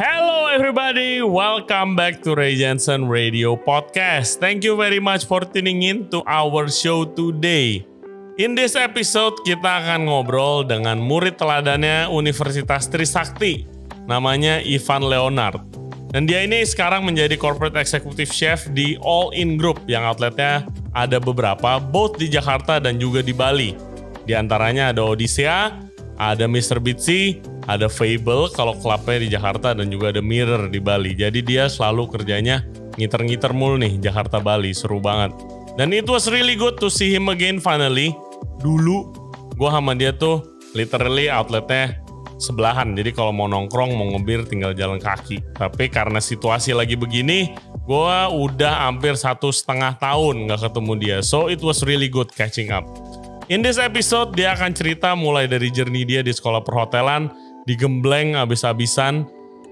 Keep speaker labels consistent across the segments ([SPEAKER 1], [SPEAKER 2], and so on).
[SPEAKER 1] Hello everybody, welcome back to Ray Jensen Radio Podcast. Thank you very much for tuning in to our show today. In this episode, kita akan ngobrol dengan murid teladannya Universitas Trisakti, namanya Ivan Leonard. Dan dia ini sekarang menjadi Corporate Executive Chef di All In Group yang outletnya ada beberapa, both di Jakarta dan juga di Bali. Di antaranya ada Odisea, ada Mr. Bitsy, ada Fable kalau klubnya di Jakarta dan juga ada Mirror di Bali. Jadi dia selalu kerjanya ngiter-ngiter mul nih Jakarta Bali, seru banget. Dan it was really good to see him again finally. Dulu gue sama dia tuh literally outletnya sebelahan. Jadi kalau mau nongkrong, mau ngebir tinggal jalan kaki. Tapi karena situasi lagi begini, gue udah hampir satu setengah tahun nggak ketemu dia. So it was really good catching up. In this episode, dia akan cerita mulai dari jernih dia di sekolah perhotelan, digembleng habis-habisan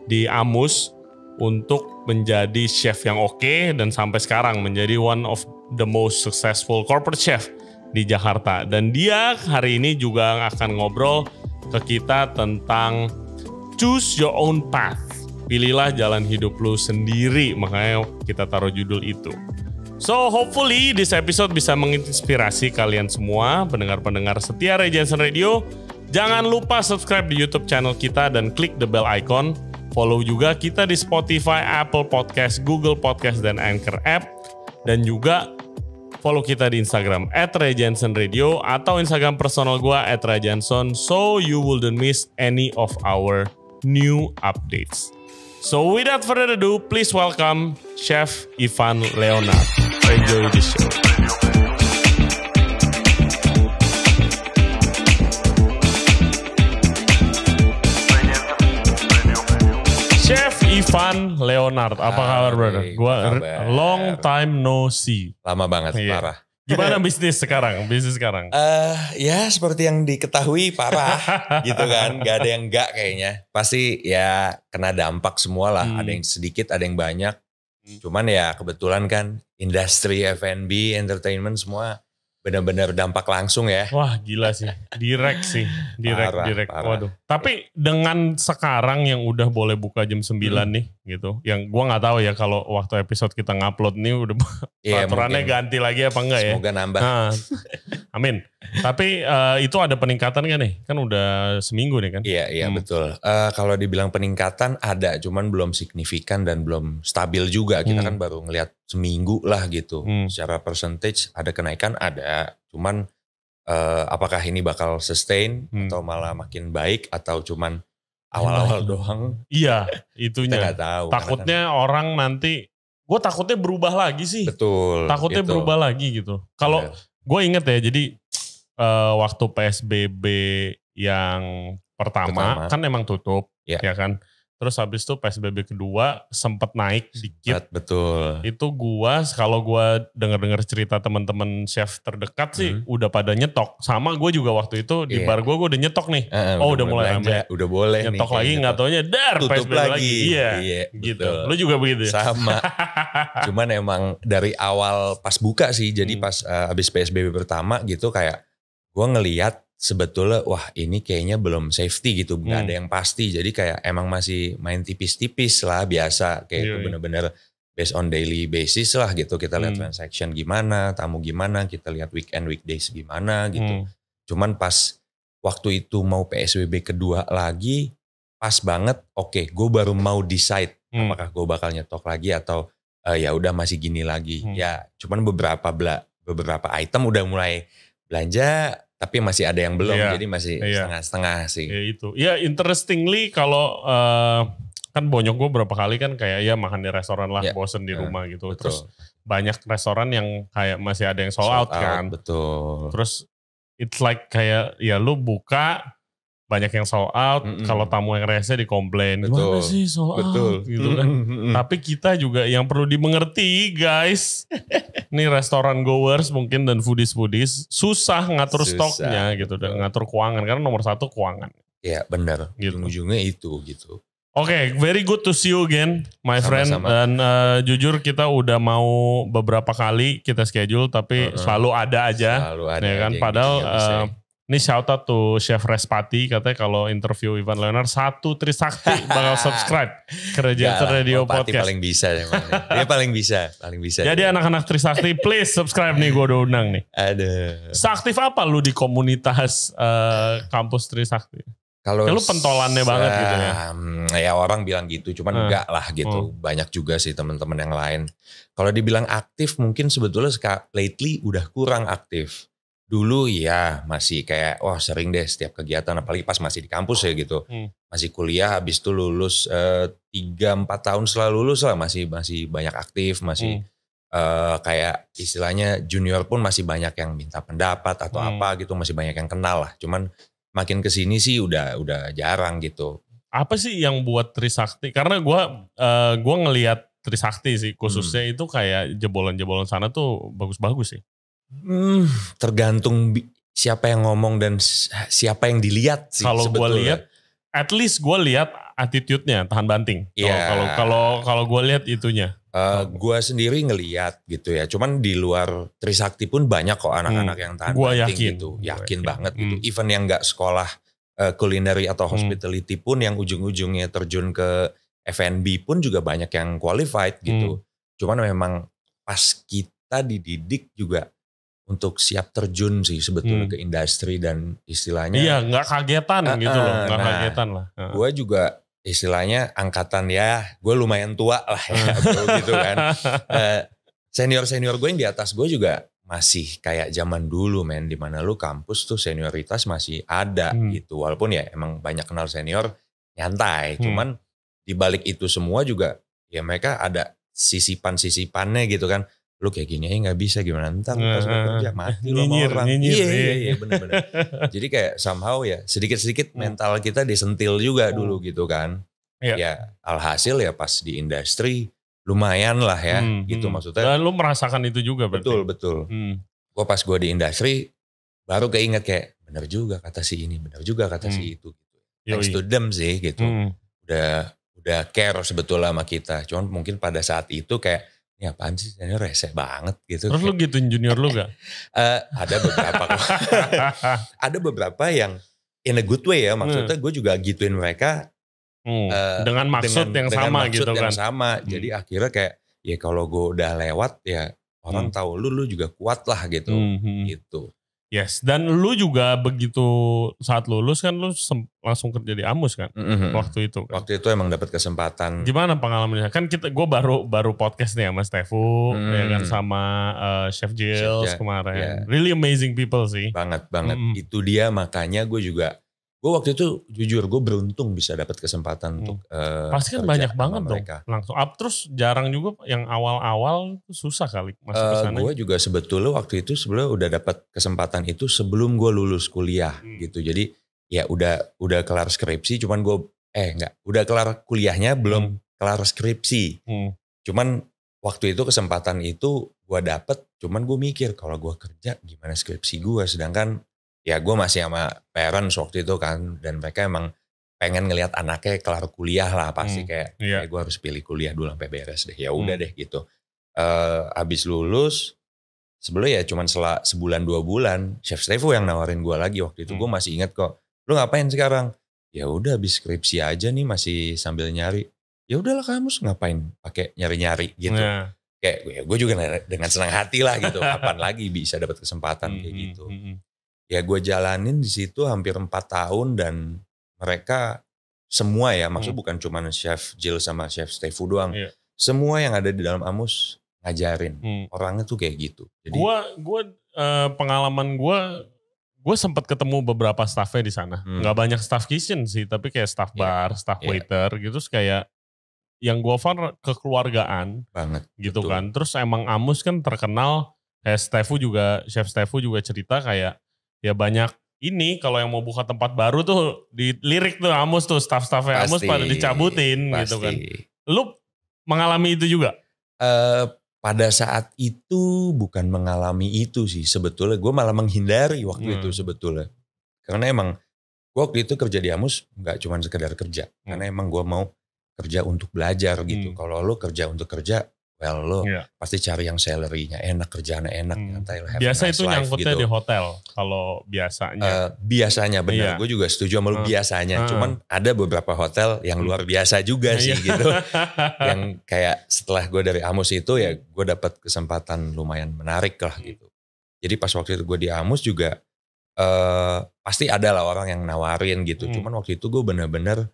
[SPEAKER 1] di Amus untuk menjadi chef yang oke okay, dan sampai sekarang menjadi one of the most successful corporate chef di Jakarta. Dan dia hari ini juga akan ngobrol ke kita tentang choose your own path. Pilihlah jalan hidup lu sendiri, makanya kita taruh judul itu. So hopefully this episode bisa menginspirasi kalian semua pendengar-pendengar setia Regensen Radio Jangan lupa subscribe di YouTube channel kita dan klik the bell icon. Follow juga kita di Spotify, Apple Podcast, Google Podcast, dan Anchor App. Dan juga follow kita di Instagram at Radio atau Instagram personal gua at so you wouldn't miss any of our new updates. So without further ado, please welcome Chef Ivan Leonard. Enjoy the show. Van Leonard, apa kabar brother? Gua kabar. long time no
[SPEAKER 2] see. Lama banget, yeah. parah. Gimana bisnis sekarang? Bisnis sekarang? Eh, uh, ya seperti yang diketahui parah gitu kan. Gak ada yang gak kayaknya. Pasti ya kena dampak semua lah. Hmm. Ada yang sedikit, ada yang banyak. Hmm. Cuman ya kebetulan kan industri F&B, entertainment semua benar-benar dampak langsung ya. Wah gila sih,
[SPEAKER 1] direct sih, direct, parah, direct. Parah. Waduh. Tapi dengan sekarang yang udah boleh buka jam 9 hmm. nih gitu, yang gua nggak tahu ya kalau waktu episode kita ngupload nih udah yeah, peraturannya mungkin. ganti lagi apa enggak Semoga ya? Semoga nambah. Nah, Amin. Tapi uh, itu ada peningkatan kan nih? Kan udah seminggu nih kan? Iya, iya hmm.
[SPEAKER 2] betul. Uh, kalau dibilang peningkatan ada, cuman belum signifikan dan belum stabil juga. Kita hmm. kan baru ngelihat seminggu lah gitu. Hmm. Secara percentage ada kenaikan ada, cuman uh, apakah ini bakal sustain hmm. atau malah makin baik atau cuman awal-awal doang? Iya,
[SPEAKER 1] itunya. Kita tahu. Takutnya kan. orang nanti gue takutnya berubah lagi sih. Betul. Takutnya gitu. berubah lagi gitu. Kalau yeah gue inget ya jadi uh, waktu PSBB yang pertama, pertama. kan emang tutup ya, ya kan Terus habis itu PSBB kedua sempat naik dikit. Betul. Itu gua kalau gua denger denger cerita teman-teman chef terdekat sih hmm. udah pada nyetok. Sama gua juga waktu itu di iya. bar gua gua udah nyetok nih. Uh, oh udah, udah mulai belanja, udah boleh nyetok nih, lagi gitu. nggak taunya dar PSBB lagi. lagi. Iya. iya gitu. Betul. Lu juga begitu ya? Sama.
[SPEAKER 2] Cuman emang dari awal pas buka sih jadi hmm. pas uh, habis PSBB pertama gitu kayak gua ngelihat sebetulnya wah ini kayaknya belum safety gitu nggak gak hmm. ada yang pasti jadi kayak emang masih main tipis-tipis lah biasa kayak yeah, itu iya. bener-bener based on daily basis lah gitu kita lihat hmm. transaction gimana tamu gimana kita lihat weekend weekdays gimana gitu hmm. cuman pas waktu itu mau psbb kedua lagi pas banget oke okay, gue baru mau decide hmm. apakah gue bakal nyetok lagi atau uh, ya udah masih gini lagi hmm. ya cuman beberapa bela beberapa item udah mulai belanja tapi masih ada yang belum yeah. jadi masih iya. setengah-setengah yeah. sih. Ya itu.
[SPEAKER 1] Ya interestingly kalau uh, kan bonyok gue berapa kali kan kayak ya makan di restoran lah yeah. bosen di yeah. rumah gitu. Betul. Terus banyak restoran yang kayak masih ada yang sold, sold out, kan. out kan. Betul. Terus it's like kayak ya lu buka banyak yang sold out. Mm -mm. Kalau tamu yang rese dikomplain, betul. gimana sih sold out betul. gitu kan. Mm -mm. Tapi kita juga yang perlu dimengerti guys. Ini restoran goers mungkin dan foodies foodies susah ngatur susah, stoknya gitu dan ngatur keuangan karena nomor satu keuangan. Ya benar. Gitu. Ujungnya itu gitu. Oke, okay, very good to see you again, my Sama-sama. friend. Dan uh, jujur kita udah mau beberapa kali kita schedule, tapi uh-huh. selalu ada aja. Selalu ada. Ya kan, padahal. uh, ini shout out to Chef Respati katanya kalau interview Ivan Leonard satu Trisakti bakal subscribe
[SPEAKER 2] kerja Radio Pati Podcast. paling bisa emang. Dia paling bisa, paling bisa. Jadi anak-anak
[SPEAKER 1] Trisakti please subscribe nih gue udah undang nih. Ada. Seaktif apa lu di komunitas uh, kampus Trisakti?
[SPEAKER 2] Kalau ya, lu pentolannya banget gitu ya. Ya orang bilang gitu, cuman hmm. enggak lah gitu. Hmm. Banyak juga sih teman-teman yang lain. Kalau dibilang aktif mungkin sebetulnya lately udah kurang aktif. Dulu ya masih kayak wah oh, sering deh setiap kegiatan apalagi pas masih di kampus ya gitu. Hmm. Masih kuliah habis itu lulus eh, tiga uh, empat tahun setelah lulus lah masih masih banyak aktif, masih hmm. Uh, kayak istilahnya junior pun masih banyak yang minta pendapat atau hmm. apa gitu masih banyak yang kenal lah cuman makin kesini sih udah udah jarang gitu
[SPEAKER 1] apa sih yang buat Trisakti karena gue uh, gua ngelihat Trisakti sih khususnya hmm. itu kayak jebolan-jebolan sana tuh bagus-bagus sih Hmm, tergantung siapa yang ngomong dan siapa yang dilihat sih. Kalau gue lihat, at least gue lihat attitude-nya tahan banting.
[SPEAKER 2] Iya. Kalau kalau kalau gue lihat itunya. Uh, eh, gue sendiri ngeliat gitu ya. Cuman di luar Trisakti pun banyak kok anak-anak hmm. yang tahan gua banting yakin. gitu. Yakin, yakin banget gitu. hmm. gitu. Even yang nggak sekolah uh, culinary atau hmm. hospitality hmm. pun yang ujung-ujungnya terjun ke F&B pun juga banyak yang qualified gitu. Hmm. Cuman memang pas kita dididik juga untuk siap terjun sih sebetulnya hmm. ke industri dan istilahnya iya nggak
[SPEAKER 1] kagetan uh, gitu loh nggak nah, kagetan lah
[SPEAKER 2] uh. gue juga istilahnya angkatan ya gue lumayan tua lah ya gitu kan uh, eh, senior senior gue yang di atas gue juga masih kayak zaman dulu men dimana lu kampus tuh senioritas masih ada hmm. gitu walaupun ya emang banyak kenal senior nyantai hmm. cuman dibalik itu semua juga ya mereka ada sisipan-sisipannya gitu kan lu kayak gini aja nggak bisa gimana ntar pas uh, kerja mati lu mau orang nyinyir, iya iya iya bener-bener jadi kayak somehow ya sedikit-sedikit hmm. mental kita disentil juga hmm. dulu gitu kan yeah. ya alhasil ya pas di industri lumayan lah ya hmm, gitu hmm. maksudnya dan lu merasakan itu juga berarti betul betul hmm. gua pas gua di industri baru keinget kayak bener juga kata si ini bener juga kata hmm. si itu thanks to them sih gitu hmm. udah udah care sebetulnya sama kita cuman mungkin pada saat itu kayak ini apaan sih junior rese banget gitu. Terus lu gituin junior lu gak? uh, eh, ada beberapa ada beberapa yang in a good way ya maksudnya hmm. gue juga gituin mereka hmm. uh, dengan maksud dengan, yang dengan sama maksud gitu yang kan. sama. Hmm. Jadi akhirnya kayak ya kalau gue udah lewat ya orang hmm. tahu lu lu juga kuat lah gitu. Hmm. hmm. Gitu. Yes,
[SPEAKER 1] dan lu juga begitu saat lulus kan lu langsung kerja di Amus kan mm-hmm.
[SPEAKER 2] waktu itu. Kan? Waktu itu emang dapat kesempatan.
[SPEAKER 1] Gimana pengalamannya? Kan kita gue baru baru podcast nih sama Stefu mm. ya kan sama uh, Chef Jills kemarin. Yeah.
[SPEAKER 2] Really amazing people sih. Banget banget. Mm. Itu dia makanya gue juga Gue waktu itu jujur gue beruntung bisa dapat kesempatan hmm. untuk uh, pasti kan
[SPEAKER 1] banyak banget mereka. langsung up terus jarang juga yang awal-awal susah kali masuk uh, ke eh, sana. Gue
[SPEAKER 2] juga sebetulnya waktu itu sebelum udah dapat kesempatan itu sebelum gue lulus kuliah hmm. gitu jadi ya udah udah kelar skripsi cuman gue eh enggak udah kelar kuliahnya belum hmm. kelar skripsi hmm. cuman waktu itu kesempatan itu gue dapet cuman gue mikir kalau gue kerja gimana skripsi gue sedangkan ya gue masih sama parents waktu itu kan dan mereka emang pengen ngelihat anaknya kelar kuliah lah pasti hmm, kayak, yeah. kayak eh, gue harus pilih kuliah dulu sampai beres deh ya hmm. udah hmm. deh gitu uh, eh, habis lulus sebelumnya ya cuman setelah sebulan dua bulan chef Stevo yang nawarin gue lagi waktu itu hmm. gue masih inget kok lu ngapain sekarang ya udah abis skripsi aja nih masih sambil nyari ya udahlah kamu ngapain pakai nyari nyari gitu yeah. kayak ya gue juga dengan senang hati lah gitu kapan lagi bisa dapat kesempatan hmm, kayak hmm, gitu hmm ya gue jalanin di situ hampir empat tahun dan mereka semua ya maksud hmm. bukan cuma chef Jill sama chef Stevo doang yeah. semua yang ada di dalam Amus ngajarin hmm. orangnya tuh kayak gitu
[SPEAKER 1] jadi gue gue uh, pengalaman gue gue sempat ketemu beberapa staffnya di sana hmm. banyak staff kitchen sih tapi kayak staff yeah. bar staff yeah. waiter gitu kayak yang gue fan kekeluargaan banget gitu betul. kan terus emang Amus kan terkenal kayak Stefu juga chef Stefu juga cerita kayak ya banyak ini kalau yang mau buka tempat baru tuh di lirik tuh Amos tuh staff-staffnya Amos pada dicabutin pasti. gitu kan.
[SPEAKER 2] Lu mengalami itu juga? Uh, pada saat itu bukan mengalami itu sih sebetulnya gue malah menghindari waktu hmm. itu sebetulnya karena emang gue waktu itu kerja di Amus gak cuma sekedar kerja hmm. karena emang gue mau kerja untuk belajar gitu hmm. kalau lo kerja untuk kerja well lo yeah. pasti cari yang salary-nya enak kerjaannya enak hmm. nyantai biasa nice itu life, nyangkutnya gitu. di
[SPEAKER 1] hotel kalau biasanya uh,
[SPEAKER 2] biasanya benar yeah. gue juga setuju sama lu uh. biasanya uh. cuman ada beberapa hotel yang luar biasa juga sih iya. gitu
[SPEAKER 1] yang
[SPEAKER 2] kayak setelah gue dari Amos itu ya hmm. gue dapat kesempatan lumayan menarik lah hmm. gitu jadi pas waktu itu gue di Amos juga uh, pasti ada lah orang yang nawarin gitu hmm. cuman waktu itu gue bener-bener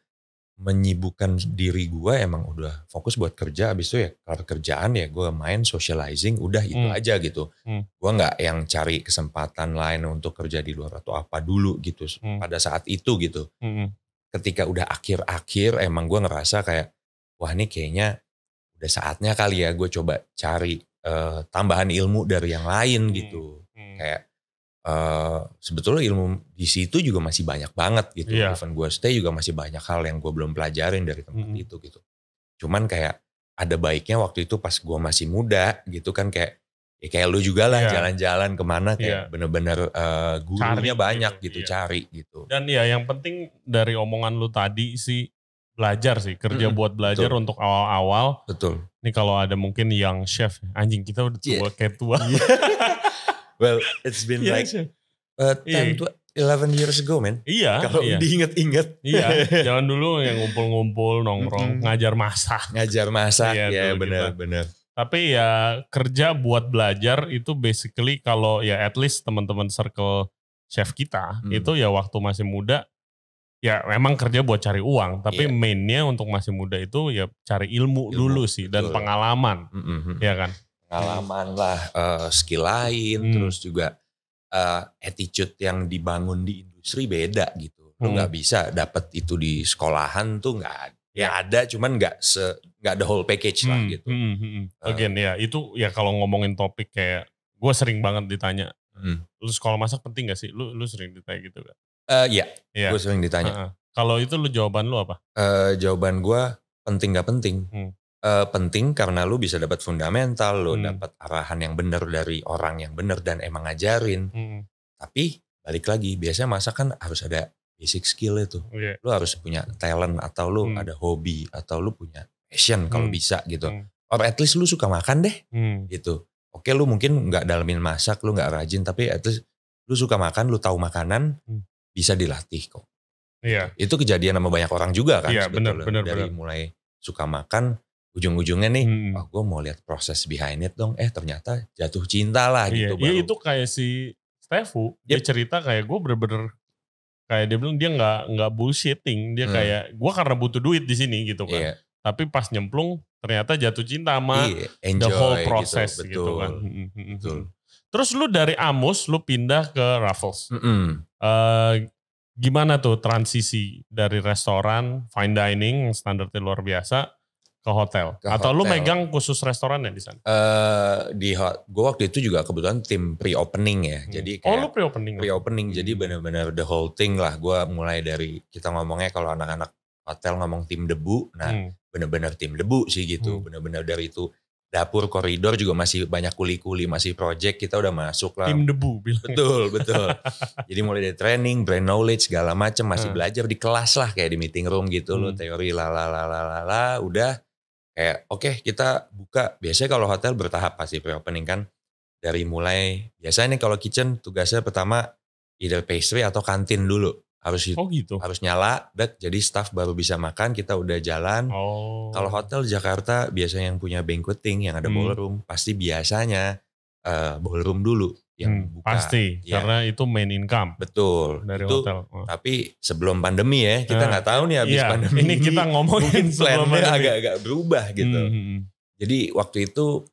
[SPEAKER 2] menyibukkan diri gue emang udah fokus buat kerja abis itu ya kalau kerjaan ya gue main socializing udah itu hmm. aja gitu hmm. gue nggak yang cari kesempatan lain untuk kerja di luar atau apa dulu gitu hmm. pada saat itu gitu hmm. ketika udah akhir-akhir emang gue ngerasa kayak wah ini kayaknya udah saatnya kali ya gue coba cari uh, tambahan ilmu dari yang lain hmm. gitu Hmm. kayak Eh, sebetulnya ilmu di situ juga masih banyak banget gitu. Yeah. Even gue stay juga masih banyak hal yang gue belum pelajarin dari tempat mm. itu gitu. Cuman kayak ada baiknya waktu itu pas gue masih muda gitu kan kayak ya kayak lu juga lah jalan iya. jalan-jalan kemana kayak yeah. bener-bener uh, gurunya banyak gitu, gitu yeah. cari gitu.
[SPEAKER 1] Dan ya yang penting dari omongan lu tadi sih belajar sih kerja mm -hmm. buat belajar Betul. untuk awal-awal. Betul. Ini kalau ada mungkin yang chef anjing kita udah iya. tua yeah. kayak tua. Yeah. well, it's been yeah, like
[SPEAKER 2] uh, 10 iya. to 11 years ago,
[SPEAKER 1] man. Iya. Kalau iya. diinget-inget. Iya. Jangan dulu yang ngumpul-ngumpul, nongkrong, mm -hmm. ngajar masak. Ngajar masak. Iya, ya, benar-benar. Gitu. Tapi ya kerja buat belajar itu basically kalau ya at least teman-teman circle chef kita hmm. itu ya waktu masih muda ya memang kerja buat cari uang tapi yeah. mainnya untuk masih muda itu ya cari ilmu, ilmu. dulu sih dan Betul.
[SPEAKER 2] pengalaman mm -hmm. ya kan pengalaman lah, uh, skill lain, hmm. terus juga uh, attitude yang dibangun di industri beda gitu. Lu hmm. nggak bisa dapat itu di sekolahan tuh nggak ada. Ya, ya ada, cuman nggak se nggak the whole package lah hmm, gitu. Hmm, hmm, hmm. Eh. Again uh, ya itu ya kalau ngomongin topik kayak
[SPEAKER 1] gue sering banget ditanya, hmm. lu sekolah masak penting gak sih? Lu lu sering ditanya gitu gak?
[SPEAKER 2] Uh, ya, yeah. gue sering ditanya. Uh, uh.
[SPEAKER 1] Kalau itu lu jawaban lu apa?
[SPEAKER 2] Uh, jawaban gue penting gak penting. Hmm uh, penting karena lu bisa dapat fundamental, lu hmm. dapat arahan yang benar dari orang yang benar dan emang ngajarin. Hmm. Tapi balik lagi, biasanya masak kan harus ada basic skill itu. Yeah. Oh, iya. Lu harus punya talent atau lu hmm. ada hobi atau lu punya passion kalau hmm. bisa gitu. Hmm. Or at least lu suka makan deh hmm. gitu. Oke lu mungkin nggak dalamin masak, lu nggak rajin tapi at least lu suka makan, lu tahu makanan hmm. bisa dilatih kok. Iya. Itu kejadian sama banyak orang juga kan. Iya Bener, Dari bener. mulai suka makan ujung-ujungnya nih, hmm. oh gue mau lihat proses behind it dong. Eh ternyata jatuh cinta lah iya, gitu. Iya
[SPEAKER 1] itu kayak si Stefu, yep. dia cerita kayak gue bener-bener kayak dia bilang dia nggak nggak bullshitting, dia hmm. kayak gue karena butuh duit di sini gitu kan. Iya. Tapi pas nyemplung ternyata jatuh cinta sama iya, enjoy, the whole gitu, process gitu, kan. betul, gitu kan. Betul. Terus lu dari Amos lu pindah ke Raffles. Mm -hmm. uh, gimana tuh transisi dari restoran fine dining standar luar biasa
[SPEAKER 2] ke hotel ke atau hotel. lu megang
[SPEAKER 1] khusus restoran ya di sana
[SPEAKER 2] uh, di gue waktu itu juga kebetulan tim pre opening ya hmm. jadi oh, kayak oh lu pre opening ya? pre opening hmm. jadi benar-benar the whole thing lah gue mulai dari kita ngomongnya kalau anak-anak hotel ngomong tim debu nah hmm. benar-benar tim debu sih gitu hmm. benar-benar dari itu dapur koridor juga masih banyak kuli-kuli masih project kita udah masuk lah tim debu bilang. betul betul jadi mulai dari training brand knowledge segala macem masih hmm. belajar di kelas lah kayak di meeting room gitu hmm. loh teori lalalalalala lah lah lah udah kayak oke okay, kita buka biasanya kalau hotel bertahap pasti pre-opening kan dari mulai biasanya nih kalau kitchen tugasnya pertama either pastry atau kantin dulu harus oh gitu. harus nyala dek jadi staff baru bisa makan kita udah jalan oh. kalau hotel Jakarta biasanya yang punya banqueting yang ada hmm. ballroom pasti biasanya uh, ballroom dulu yang hmm, buka. Pasti, ya. karena itu main income. Betul. Dari itu, hotel. Oh. Tapi sebelum pandemi ya, kita eh, nggak nah, tahu nih habis iya, pandemi. Ini
[SPEAKER 1] kita ngomongin plannya agak-agak
[SPEAKER 2] berubah gitu. Hmm, hmm, hmm. Jadi waktu itu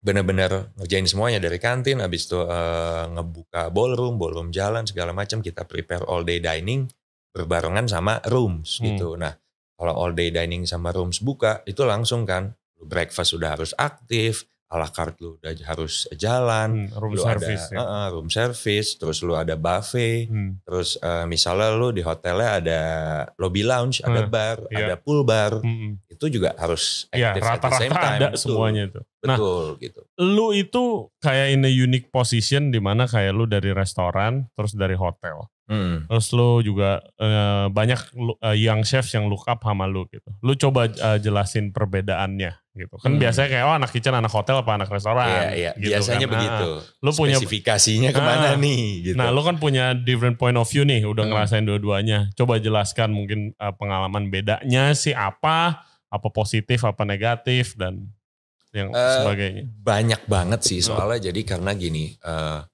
[SPEAKER 2] benar-benar ngerjain semuanya dari kantin, habis itu uh, ngebuka ballroom, ballroom jalan segala macam. Kita prepare all day dining berbarengan sama rooms hmm. gitu. Nah kalau all day dining sama rooms buka itu langsung kan breakfast sudah harus aktif, ala kart lu udah harus jalan, hmm, room service, ada ya. uh, room service, terus lu ada buffet, hmm. terus uh, misalnya lu di hotelnya ada lobby lounge, hmm. ada bar, yeah. ada pool bar, hmm. hmm. itu juga harus iya, aktif yeah, rata -rata time, ada betul, semuanya itu. Nah, betul nah,
[SPEAKER 1] gitu. Lu itu kayak in a unique position mana kayak lu dari restoran, terus dari hotel. Hmm. Terus lu juga uh, banyak uh, young chef yang look up sama lu gitu. Lu coba uh, jelasin perbedaannya gitu. Kan hmm. biasanya kayak oh anak kitchen, anak hotel apa anak restoran. Iya, iya. Gitu kan. biasanya kan. begitu. Nah, lu punya spesifikasinya ah. kemana nah, nih gitu. Nah, lu kan punya different point of view nih, udah hmm. ngerasain dua-duanya. Coba jelaskan mungkin uh, pengalaman bedanya sih apa, apa positif, apa negatif dan
[SPEAKER 2] yang uh, sebagainya. Banyak banget sih hmm. soalnya hmm. jadi karena gini, uh,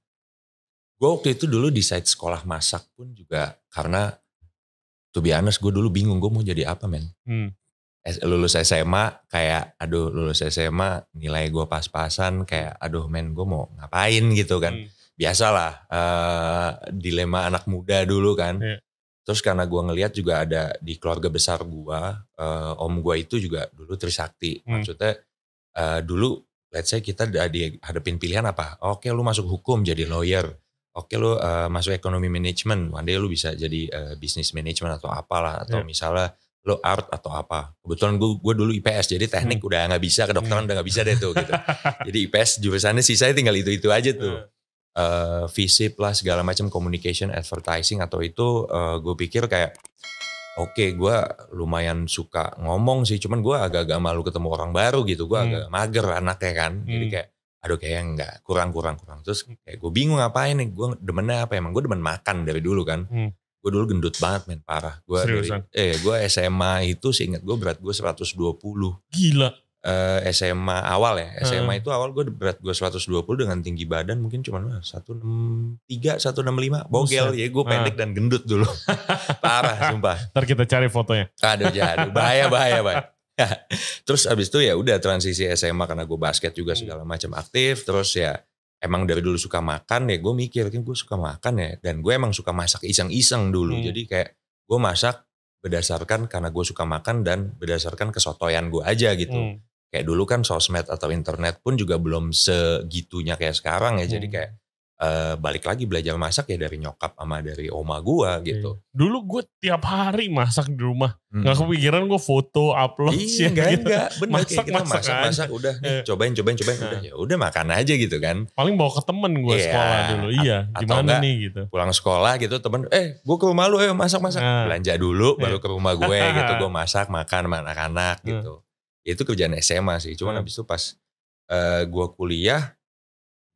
[SPEAKER 2] gue waktu itu dulu di side sekolah masak pun juga karena to be honest gue dulu bingung gue mau jadi apa men hmm. lulus SMA kayak aduh lulus SMA nilai gue pas-pasan kayak aduh men gue mau ngapain gitu kan hmm. biasalah uh, dilema anak muda dulu kan yeah. terus karena gue ngeliat juga ada di keluarga besar gue uh, om gue itu juga dulu Trisakti hmm. maksudnya uh, dulu let's say kita ada dihadapin pilihan apa oke lu masuk hukum jadi lawyer oke okay, lu uh, masuk ekonomi manajemen, one day lu bisa jadi uh, eh, bisnis manajemen atau apalah atau yeah. misalnya lo art atau apa. Kebetulan gue gue dulu IPS jadi teknik hmm. udah nggak bisa, kedokteran hmm. udah gak bisa deh tuh gitu. jadi IPS jurusannya sisanya tinggal itu-itu aja tuh. Hmm. Iya. Uh, eh, visi lah segala macam communication, advertising atau itu uh, gue pikir kayak oke okay, gue lumayan suka ngomong sih cuman gue agak-agak malu ketemu orang baru gitu gue hmm. agak mager anaknya kan hmm. jadi kayak aduh kayaknya nggak kurang kurang kurang terus kayak gue bingung ngapain nih gue demennya apa ya? emang gue demen makan dari dulu kan hmm. gue dulu gendut banget men parah gue dari, eh gue SMA itu seingat gue berat gue 120 gila uh, eh, SMA awal ya. Eh. SMA hmm. itu awal gue berat gue 120 dengan tinggi badan mungkin cuma 163, 165. Bogel Buset. ya gue pendek hmm. dan gendut dulu. Parah sumpah. Ntar kita cari fotonya. Aduh jadu bahaya bahaya bahaya. terus abis itu ya udah transisi SMA karena gue basket juga hmm. segala macam aktif. Terus ya emang dari dulu suka makan ya gue mikir kan gue suka makan ya. Dan gue emang suka masak iseng-iseng dulu. Hmm. Jadi kayak gue masak berdasarkan karena gue suka makan dan berdasarkan kesotoyan gue aja gitu. Hmm. Kayak dulu kan sosmed atau internet pun juga belum segitunya kayak sekarang ya. Hmm. Jadi kayak Uh, balik lagi belajar masak ya dari nyokap sama dari oma gua gitu.
[SPEAKER 1] Dulu gue tiap hari masak di rumah, hmm. Gak kepikiran gue foto upload iya, sih. Enggak, gitu. enggak, bener masak, kayak masak, masak, masak
[SPEAKER 2] udah nih, eh. cobain, cobain, cobain, udah eh. ya udah makan aja gitu kan. Paling bawa ke temen gue yeah, sekolah dulu, iya. Gimana enggak, nih gitu? Pulang sekolah gitu temen, eh gue ke rumah lu, ayo masak masak, nah. belanja dulu, iya. baru ke rumah gue gitu, gue masak makan sama anak-anak hmm. gitu. Itu kerjaan SMA sih, cuman hmm. habis itu pas uh, gue kuliah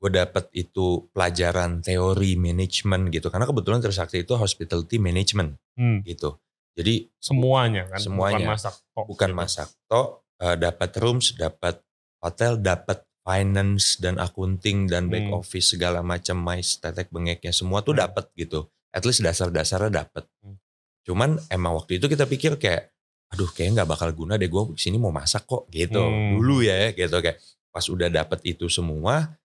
[SPEAKER 2] gue dapet itu pelajaran teori manajemen gitu karena kebetulan Trisakti itu hospitality management hmm. gitu jadi semuanya kan semuanya bukan masak tok bukan gitu. masak tok uh, eh, dapat rooms dapat hotel dapat finance dan accounting dan back hmm. office segala macam mais tetek bengeknya semua tuh hmm. dapat gitu at least dasar-dasarnya dapat hmm. cuman emang waktu itu kita pikir kayak aduh kayak nggak bakal guna deh gue sini mau masak kok gitu hmm. dulu ya gitu kayak pas udah dapat itu semua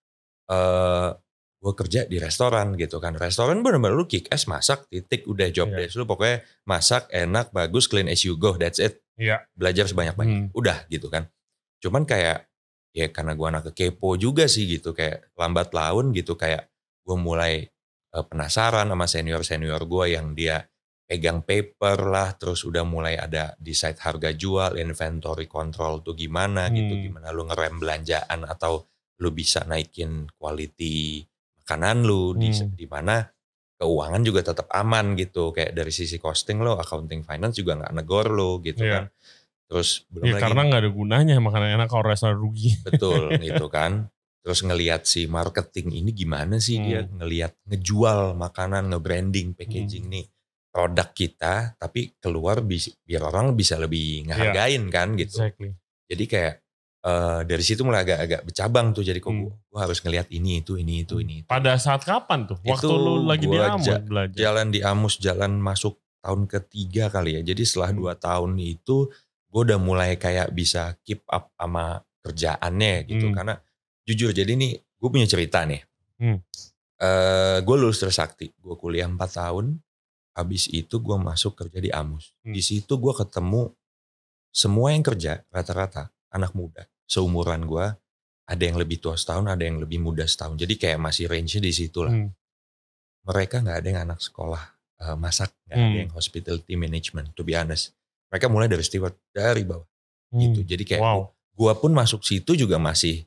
[SPEAKER 2] uh, eh, gue kerja di restoran gitu kan restoran bener-bener lu kick ass masak titik udah job yeah. desk lu pokoknya masak enak bagus clean as you go that's it yeah. belajar sebanyak banyak hmm. udah gitu kan cuman kayak ya karena gue anak kepo juga sih gitu kayak lambat laun gitu kayak gue mulai uh, penasaran sama senior senior gue yang dia pegang paper lah terus udah mulai ada decide harga jual inventory control tuh gimana gitu, hmm. gitu gimana lu ngerem belanjaan atau lu bisa naikin quality makanan lu hmm. di di mana keuangan juga tetap aman gitu kayak dari sisi costing lo accounting finance juga nggak negor lo gitu yeah. kan terus belum ya, lagi karena
[SPEAKER 1] nggak ada gunanya makanan enak kalau restoran rugi betul gitu
[SPEAKER 2] kan terus ngelihat si marketing ini gimana sih hmm. dia ngelihat ngejual makanan ngebranding packaging hmm. nih produk kita tapi keluar bi biar orang bisa lebih iya. ngehargain yeah. kan gitu exactly. jadi kayak uh, dari situ mulai agak-agak bercabang tuh jadi kok hmm. gue harus ngelihat ini itu ini itu ini.
[SPEAKER 1] Itu. Pada saat kapan tuh? Waktu itu lu lagi di Amus
[SPEAKER 2] belajar. Jalan di Amus jalan masuk tahun ketiga kali ya. Jadi setelah hmm. dua tahun itu gue udah mulai kayak bisa keep up sama kerjaannya gitu. Hmm. Karena jujur jadi ini gue punya cerita nih. Hmm. Uh, eh, gue lulus tersakti, gue kuliah empat tahun, habis itu gue masuk kerja di Amus. Hmm. Di situ gue ketemu semua yang kerja rata-rata anak muda seumuran gue ada yang lebih tua setahun ada yang lebih muda setahun jadi kayak masih range-nya di situ lah hmm. mereka nggak ada yang anak sekolah uh, masak nggak hmm. ada yang hospitality management to be honest mereka mulai dari steward dari bawah hmm. gitu jadi kayak wow. gue pun masuk situ juga masih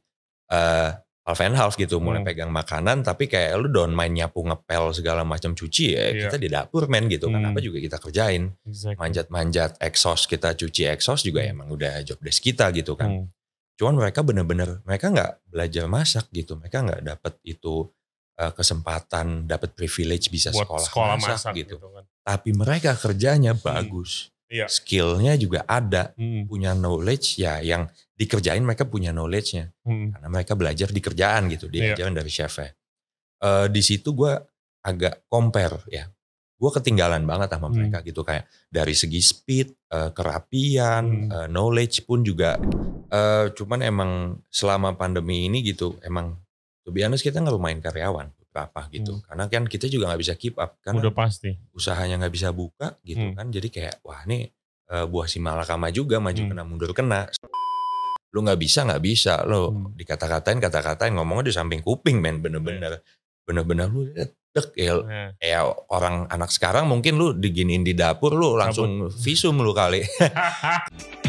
[SPEAKER 2] uh, half and half gitu mulai hmm. pegang makanan tapi kayak lu don't mainnya nyapu ngepel segala macam cuci ya yeah. kita di dapur men gitu kan. hmm. kan apa juga kita kerjain manjat-manjat exhaust kita cuci exhaust juga hmm. emang udah job desk kita gitu kan hmm cuman mereka bener-bener mereka nggak belajar masak gitu mereka nggak dapat itu uh, kesempatan dapat privilege bisa Buat sekolah, sekolah masak, masak gitu, gitu kan. tapi mereka kerjanya hmm. bagus iya. skillnya juga ada hmm. punya knowledge ya yang dikerjain mereka punya knowledge-nya hmm. karena mereka belajar di kerjaan gitu di iya. dari chef uh, eh, di situ gue agak compare ya gue ketinggalan banget sama hmm. mereka hmm. gitu kayak dari segi speed, uh, kerapian, hmm. uh, knowledge pun juga. Uh, cuman emang selama pandemi ini gitu emang lebih honest kita nggak lumayan karyawan apa gitu hmm. karena kan kita juga nggak bisa keep up kan udah pasti usahanya nggak bisa buka gitu hmm. kan jadi kayak wah ini uh, buah si malakama juga maju hmm. kena mundur kena lu nggak bisa nggak bisa lo hmm. dikata-katain kata-katain ngomongnya di samping kuping men bener-bener iya. bener-bener lu lihat dek ya, nah. ya orang anak sekarang mungkin lu diginiin di dapur lu langsung Kabut. visum lu kali